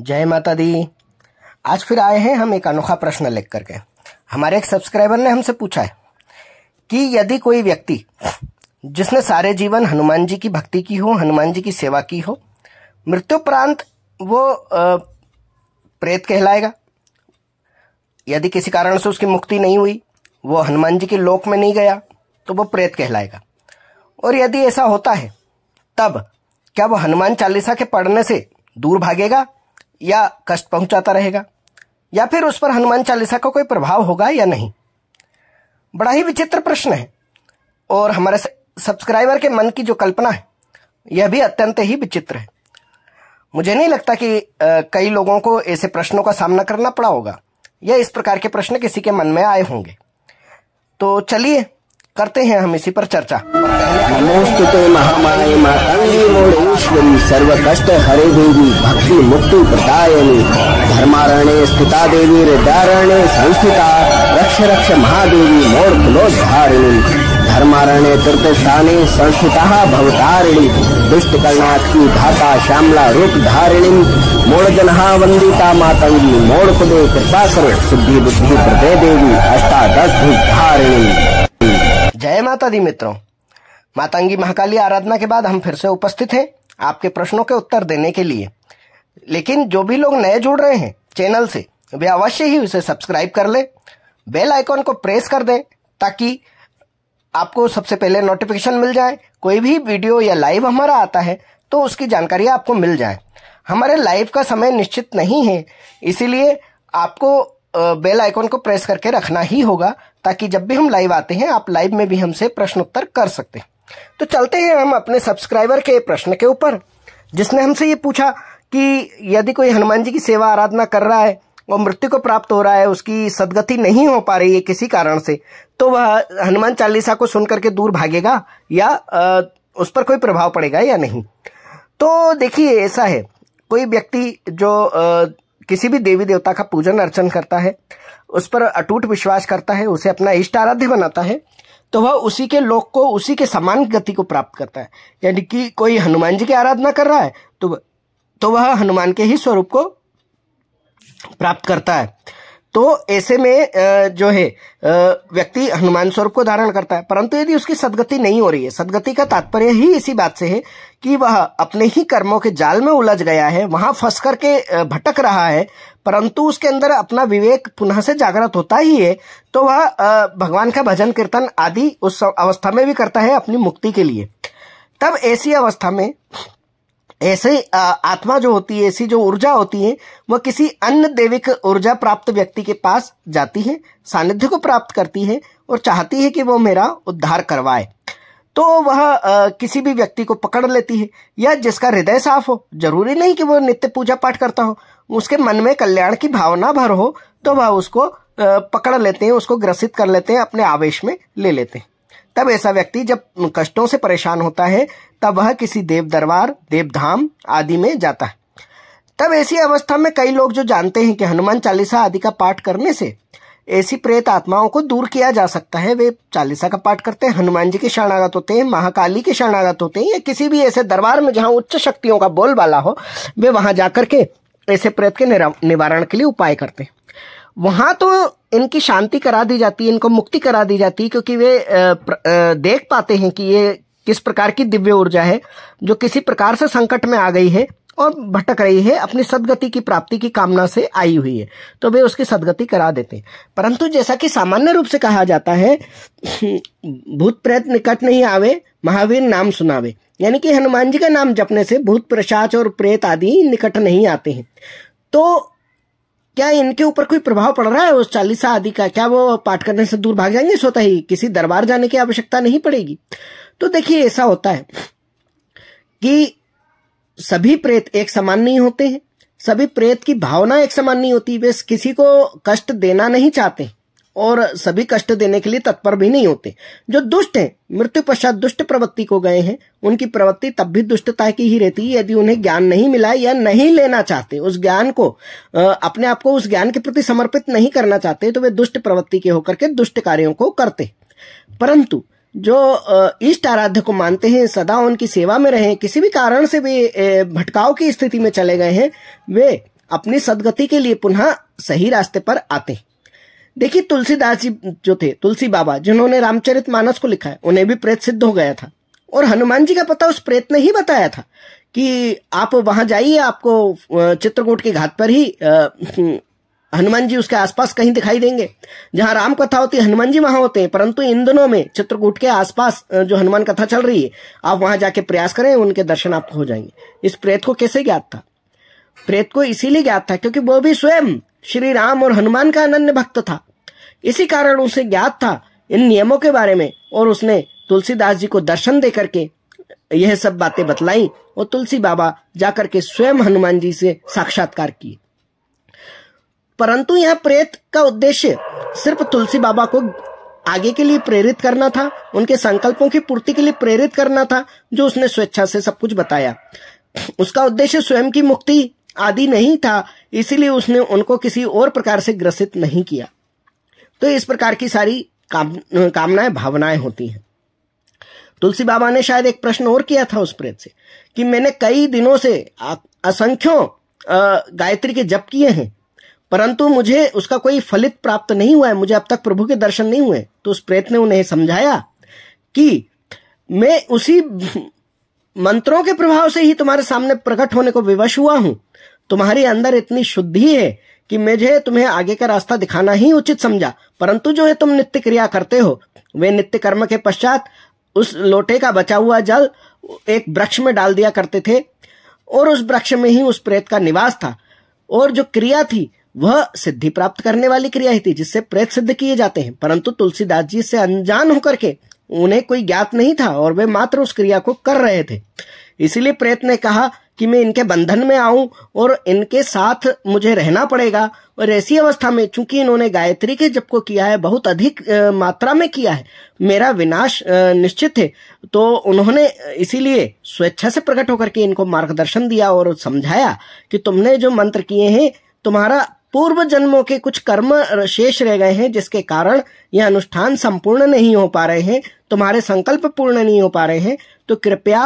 जय माता दी आज फिर आए हैं हम एक अनोखा प्रश्न लिख करके हमारे एक सब्सक्राइबर ने हमसे पूछा है कि यदि कोई व्यक्ति जिसने सारे जीवन हनुमान जी की भक्ति की हो हनुमान जी की सेवा की हो मृत्युपरांत वो प्रेत कहलाएगा यदि किसी कारण से उसकी मुक्ति नहीं हुई वो हनुमान जी के लोक में नहीं गया तो वो प्रेत कहलाएगा और यदि ऐसा होता है तब क्या वो हनुमान चालीसा के पढ़ने से दूर भागेगा या कष्ट पहुंचाता रहेगा या फिर उस पर हनुमान चालीसा का कोई प्रभाव होगा या नहीं बड़ा ही विचित्र प्रश्न है और हमारे सब्सक्राइबर के मन की जो कल्पना है यह भी अत्यंत ही विचित्र है मुझे नहीं लगता कि आ, कई लोगों को ऐसे प्रश्नों का सामना करना पड़ा होगा या इस प्रकार के प्रश्न किसी के मन में आए होंगे तो चलिए करते हैं हम इसी पर चर्चा हरे देवी भक्ति मुक्ति प्रदायनी धर्मारण्य स्थिता देवी हृदयारण्य संस्थिता रक्ष रक्ष महादेवी मोड़ धारिणी धर्मारण्य तीर्थ स्थानी संस्थिता भवतारिणी दुष्ट की धाता श्यामला रूप धारिणी मोड़ जनहा वंदिता मातंगी मोड़ कुदे कृपा करो सिद्धि बुद्धि प्रदय देवी अष्टादश धारिणी जय माता दी मित्रों मातांगी महाकाली आराधना के बाद हम फिर से उपस्थित हैं आपके प्रश्नों के उत्तर देने के लिए लेकिन जो भी लोग नए जुड़ रहे हैं चैनल से वे अवश्य ही उसे सब्सक्राइब कर लें बेल आइकॉन को प्रेस कर दें ताकि आपको सबसे पहले नोटिफिकेशन मिल जाए कोई भी वीडियो या लाइव हमारा आता है तो उसकी जानकारी आपको मिल जाए हमारे लाइव का समय निश्चित नहीं है इसीलिए आपको बेल आइकॉन को प्रेस करके रखना ही होगा ताकि जब भी हम लाइव आते हैं आप लाइव में भी हमसे प्रश्न उत्तर कर सकते हैं तो चलते हैं हम अपने सब्सक्राइबर के प्रश्न के ऊपर जिसने हमसे ये पूछा कि यदि कोई हनुमान जी की सेवा आराधना कर रहा है और मृत्यु को प्राप्त हो रहा है उसकी सदगति नहीं हो पा रही है किसी कारण से तो वह हनुमान चालीसा को सुन करके दूर भागेगा या उस पर कोई प्रभाव पड़ेगा या नहीं तो देखिए ऐसा है कोई व्यक्ति जो किसी भी देवी देवता का पूजन अर्चन करता है उस पर अटूट विश्वास करता है उसे अपना इष्ट आराध्य बनाता है तो वह उसी के लोक को उसी के समान गति को प्राप्त करता है यानी कि कोई हनुमान जी की आराधना कर रहा है तो तो वह हनुमान के ही स्वरूप को प्राप्त करता है तो ऐसे में जो है व्यक्ति हनुमान स्वरूप को धारण करता है परंतु यदि उसकी सदगति नहीं हो रही है सदगति का तात्पर्य ही इसी बात से है कि वह अपने ही कर्मों के जाल में उलझ गया है वहां फंस करके भटक रहा है परंतु उसके अंदर अपना विवेक पुनः से जागृत होता ही है तो वह भगवान का भजन कीर्तन आदि उस अवस्था में भी करता है अपनी मुक्ति के लिए तब ऐसी अवस्था में ऐसे आत्मा जो होती है ऐसी जो ऊर्जा होती है वह किसी अन्य देविक ऊर्जा प्राप्त व्यक्ति के पास जाती है सानिध्य को प्राप्त करती है और चाहती है कि वो मेरा उद्धार करवाए तो वह आ, किसी भी व्यक्ति को पकड़ लेती है या जिसका हृदय साफ हो जरूरी नहीं कि वो नित्य पूजा पाठ करता हो उसके मन में कल्याण की भावना भर हो तो वह उसको आ, पकड़ लेते हैं उसको ग्रसित कर लेते हैं अपने आवेश में ले लेते हैं तब ऐसा व्यक्ति जब कष्टों से परेशान होता है तब वह किसी देव दरबार देवधाम आदि में जाता है तब ऐसी अवस्था में कई लोग जो जानते हैं कि हनुमान चालीसा आदि का पाठ करने से ऐसी प्रेत आत्माओं को दूर किया जा सकता है वे चालीसा का पाठ करते हैं हनुमान जी के शरणागत होते हैं महाकाली के शरणागत होते हैं या किसी भी ऐसे दरबार में जहां उच्च शक्तियों का बोलबाला हो वे वहां जाकर के ऐसे प्रेत के निवारण के लिए उपाय करते हैं वहां तो इनकी शांति करा दी जाती है इनको मुक्ति करा दी जाती है क्योंकि वे देख पाते हैं कि ये किस प्रकार की दिव्य ऊर्जा है जो किसी प्रकार से संकट में आ गई है और भटक रही है अपनी सदगति की प्राप्ति की कामना से आई हुई है तो वे उसकी सदगति करा देते हैं परंतु जैसा कि सामान्य रूप से कहा जाता है भूत प्रेत निकट नहीं आवे महावीर नाम सुनावे यानी कि हनुमान जी का नाम जपने से भूत प्रशाच और प्रेत आदि निकट नहीं आते हैं तो क्या इनके ऊपर कोई प्रभाव पड़ रहा है उस चालीसा आदि का क्या वो पाठ करने से दूर भाग जाएंगे स्वतः ही किसी दरबार जाने की आवश्यकता नहीं पड़ेगी तो देखिए ऐसा होता है कि सभी प्रेत एक समान नहीं होते हैं सभी प्रेत की भावना एक समान नहीं होती वे किसी को कष्ट देना नहीं चाहते और सभी कष्ट देने के लिए तत्पर भी नहीं होते जो दुष्ट हैं मृत्यु पश्चात दुष्ट प्रवृत्ति को गए हैं उनकी प्रवृत्ति तब भी दुष्टता की ही रहती है यदि उन्हें ज्ञान नहीं मिला या नहीं लेना चाहते उस ज्ञान को अपने आप को उस ज्ञान के प्रति समर्पित नहीं करना चाहते तो वे दुष्ट प्रवृत्ति के होकर के दुष्ट कार्यों को करते परंतु जो इष्ट आराध्य को मानते हैं सदा उनकी सेवा में रहे किसी भी कारण से भी भटकाव की स्थिति में चले गए हैं वे अपनी सदगति के लिए पुनः सही रास्ते पर आते हैं देखिए तुलसीदास जी जो थे तुलसी बाबा जिन्होंने रामचरित मानस को लिखा है उन्हें भी प्रेत सिद्ध हो गया था और हनुमान जी का पता उस प्रेत ने ही बताया था कि आप वहां जाइए आपको चित्रकूट के घाट पर ही हनुमान जी उसके आसपास कहीं दिखाई देंगे जहां राम कथा होती है हनुमान जी वहां होते हैं परंतु इन दिनों में चित्रकूट के आसपास जो हनुमान कथा चल रही है आप वहां जाके प्रयास करें उनके दर्शन आपको हो जाएंगे इस प्रेत को कैसे ज्ञात था प्रेत को इसीलिए ज्ञात था क्योंकि वो भी स्वयं श्री राम और हनुमान का अनन्य भक्त था इसी कारण उसे ज्ञात था इन नियमों के बारे में और उसने तुलसीदास जी को दर्शन दे करके यह सब बातें बतलाई और तुलसी बाबा जाकर के स्वयं हनुमान जी से साक्षात्कार किए परंतु यह प्रेत का उद्देश्य सिर्फ तुलसी बाबा को आगे के लिए प्रेरित करना था उनके संकल्पों की पूर्ति के लिए प्रेरित करना था जो उसने स्वेच्छा से सब कुछ बताया उसका उद्देश्य स्वयं की मुक्ति आदि नहीं था इसीलिए उसने उनको किसी और प्रकार से ग्रसित नहीं किया तो इस प्रकार की सारी काम, कामनाएं भावनाएं होती हैं तुलसी बाबा ने शायद एक प्रश्न और किया था उस प्रेत से कि मैंने कई दिनों से असंख्यों गायत्री के जप किए हैं परंतु मुझे उसका कोई फलित प्राप्त नहीं हुआ है मुझे अब तक प्रभु के दर्शन नहीं हुए तो उस प्रेत ने उन्हें समझाया कि मैं उसी मंत्रों के प्रभाव से ही तुम्हारे सामने प्रकट होने को विवश हुआ हूं तुम्हारी अंदर इतनी शुद्धि है कि मुझे तुम्हें आगे का रास्ता दिखाना ही उचित समझा परंतु जो है तुम नित्य क्रिया करते हो वे नित्य कर्म के पश्चात उस लोटे का बचा हुआ जल एक वृक्ष में डाल दिया करते थे और उस वृक्ष में ही उस प्रेत का निवास था और जो क्रिया थी वह सिद्धि प्राप्त करने वाली क्रिया ही थी जिससे प्रेत सिद्ध किए जाते हैं परंतु तुलसीदास जी से अनजान होकर के उन्हें कोई ज्ञात नहीं था और वे मात्र उस क्रिया को कर रहे थे इसीलिए प्रेत ने कहा कि मैं इनके बंधन में आऊं और इनके साथ मुझे रहना पड़ेगा और ऐसी अवस्था में चूंकि इन्होंने गायत्री के जप को किया है बहुत अधिक मात्रा में किया है मेरा विनाश निश्चित है तो उन्होंने इसीलिए स्वेच्छा से प्रकट होकर के इनको मार्गदर्शन दिया और समझाया कि तुमने जो मंत्र किए हैं तुम्हारा पूर्व जन्मों के कुछ कर्म शेष रह गए हैं जिसके कारण यह अनुष्ठान संपूर्ण नहीं हो पा रहे हैं तुम्हारे संकल्प पूर्ण नहीं हो पा रहे हैं तो कृपया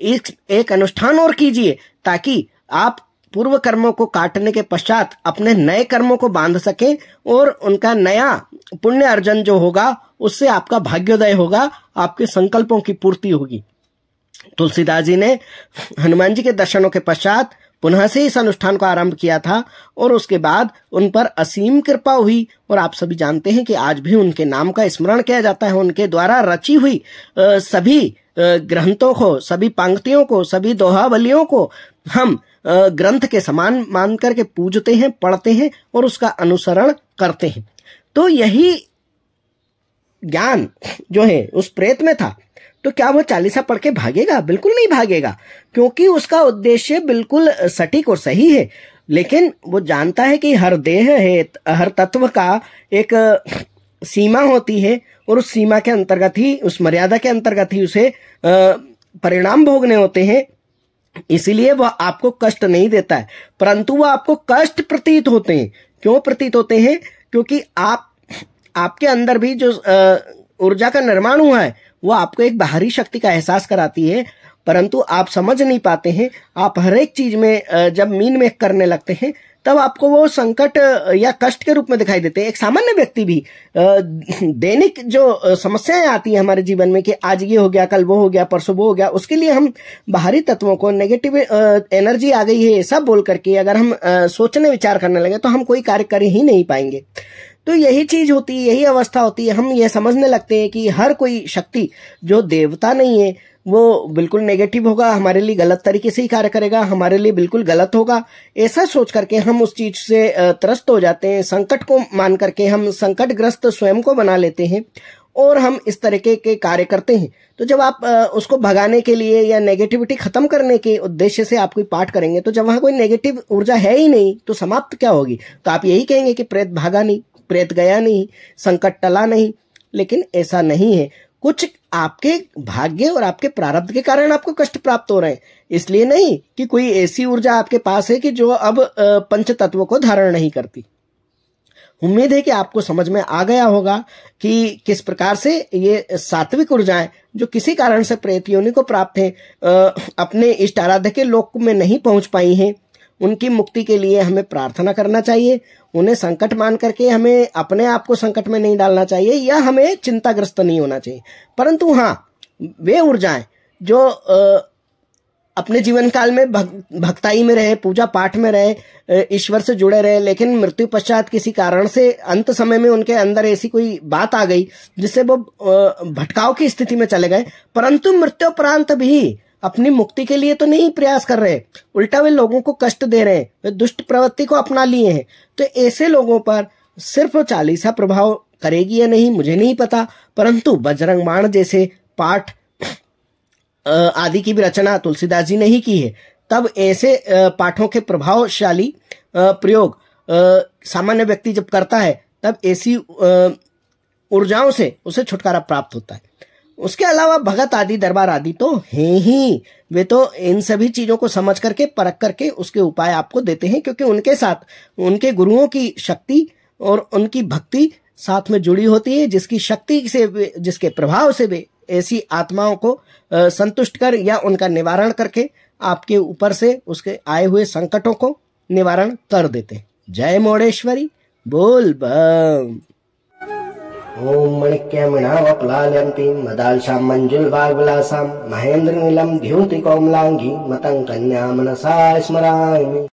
एक, एक अनुष्ठान और कीजिए ताकि आप पूर्व कर्मों को काटने के पश्चात अपने नए कर्मों को बांध सकें और उनका नया पुण्य अर्जन जो होगा उससे आपका भाग्योदय होगा आपके संकल्पों की पूर्ति होगी तुलसीदास जी ने हनुमान जी के दर्शनों के पश्चात पुनः से इस अनुष्ठान को आरंभ किया था और उसके बाद उन पर असीम कृपा हुई और आप सभी जानते हैं कि आज भी उनके नाम का स्मरण किया जाता है उनके द्वारा रची हुई सभी ग्रंथों को सभी पंक्तियों को सभी दोहावलियों को हम ग्रंथ के समान मान करके पूजते हैं पढ़ते हैं और उसका अनुसरण करते हैं तो यही ज्ञान जो है उस प्रेत में था तो क्या वो चालीसा पढ़ के भागेगा बिल्कुल नहीं भागेगा क्योंकि उसका उद्देश्य बिल्कुल सटीक और सही है लेकिन वो जानता है कि हर देह है हर तत्व का एक सीमा होती है और उस सीमा के अंतर्गत ही उस मर्यादा के अंतर्गत ही उसे परिणाम भोगने होते हैं इसीलिए वह आपको कष्ट नहीं देता है परंतु वह आपको कष्ट प्रतीत होते हैं क्यों प्रतीत होते हैं क्योंकि आप आपके अंदर भी जो ऊर्जा का निर्माण हुआ है वो आपको एक बाहरी शक्ति का एहसास कराती है परंतु आप समझ नहीं पाते हैं आप हर एक चीज में जब मीन में करने लगते हैं तब आपको वो संकट या कष्ट के रूप में दिखाई देते हैं एक सामान्य व्यक्ति भी दैनिक जो समस्याएं आती हैं हमारे जीवन में कि आज ये हो गया कल वो हो गया परसों वो हो गया उसके लिए हम बाहरी तत्वों को नेगेटिव एनर्जी आ गई है सब बोल करके अगर हम सोचने विचार करने लगे तो हम कोई कार्य कर ही नहीं पाएंगे तो यही चीज होती है यही अवस्था होती है हम ये समझने लगते हैं कि हर कोई शक्ति जो देवता नहीं है वो बिल्कुल नेगेटिव होगा हमारे लिए गलत तरीके से ही कार्य करेगा हमारे लिए बिल्कुल गलत होगा ऐसा सोच करके हम उस चीज से त्रस्त हो जाते हैं संकट को मान करके हम संकटग्रस्त स्वयं को बना लेते हैं और हम इस तरीके के कार्य करते हैं तो जब आप उसको भगाने के लिए या नेगेटिविटी खत्म करने के उद्देश्य से आप कोई पाठ करेंगे तो जब वहां कोई नेगेटिव ऊर्जा है ही नहीं तो समाप्त क्या होगी तो आप यही कहेंगे कि प्रेत भागा नहीं प्रेत गया नहीं संकट टला नहीं लेकिन ऐसा नहीं है कुछ आपके भाग्य और आपके प्रारब्ध के कारण आपको कष्ट प्राप्त हो रहे हैं इसलिए नहीं कि कोई ऐसी ऊर्जा आपके पास है कि जो अब पंच तत्व को धारण नहीं करती उम्मीद है कि आपको समझ में आ गया होगा कि किस प्रकार से ये सात्विक ऊर्जाएं जो किसी कारण से प्रेत योनि को प्राप्त है अपने इष्ट आराध्य के लोक में नहीं पहुंच पाई हैं उनकी मुक्ति के लिए हमें प्रार्थना करना चाहिए उन्हें संकट मान करके हमें अपने आप को संकट में नहीं डालना चाहिए या हमें चिंताग्रस्त नहीं होना चाहिए परंतु हाँ वे ऊर्जाएं जो आ, अपने जीवन काल में भक, भक्ताई में रहे पूजा पाठ में रहे ईश्वर से जुड़े रहे लेकिन मृत्यु पश्चात किसी कारण से अंत समय में उनके अंदर ऐसी कोई बात आ गई जिससे वो भटकाव की स्थिति में चले गए परंतु मृत्युपरांत भी अपनी मुक्ति के लिए तो नहीं प्रयास कर रहे उल्टा वे लोगों को कष्ट दे रहे हैं वे दुष्ट प्रवृत्ति को अपना लिए हैं तो ऐसे लोगों पर सिर्फ चालीसा प्रभाव करेगी या नहीं मुझे नहीं पता परंतु बजरंग बाण जैसे पाठ आदि की भी रचना तुलसीदास जी ने ही की है तब ऐसे पाठों के प्रभावशाली प्रयोग सामान्य व्यक्ति जब करता है तब ऐसी ऊर्जाओं से उसे छुटकारा प्राप्त होता है उसके अलावा भगत आदि दरबार आदि तो हैं ही वे तो इन सभी चीजों को समझ करके परख करके उसके उपाय आपको देते हैं क्योंकि उनके साथ उनके गुरुओं की शक्ति और उनकी भक्ति साथ में जुड़ी होती है जिसकी शक्ति से जिसके प्रभाव से वे ऐसी आत्माओं को संतुष्ट कर या उनका निवारण करके आपके ऊपर से उसके आए हुए संकटों को निवारण कर देते जय मोड़ेश्वरी बोल बम ॐ मणिक्यमिणामपलायन्तीं मदाल्शां मञ्जुल्वाग्विलासां महेन्द्रनीलं द्योतिकोमलाङ्गीं मतं कन्या मनसा स्मरामि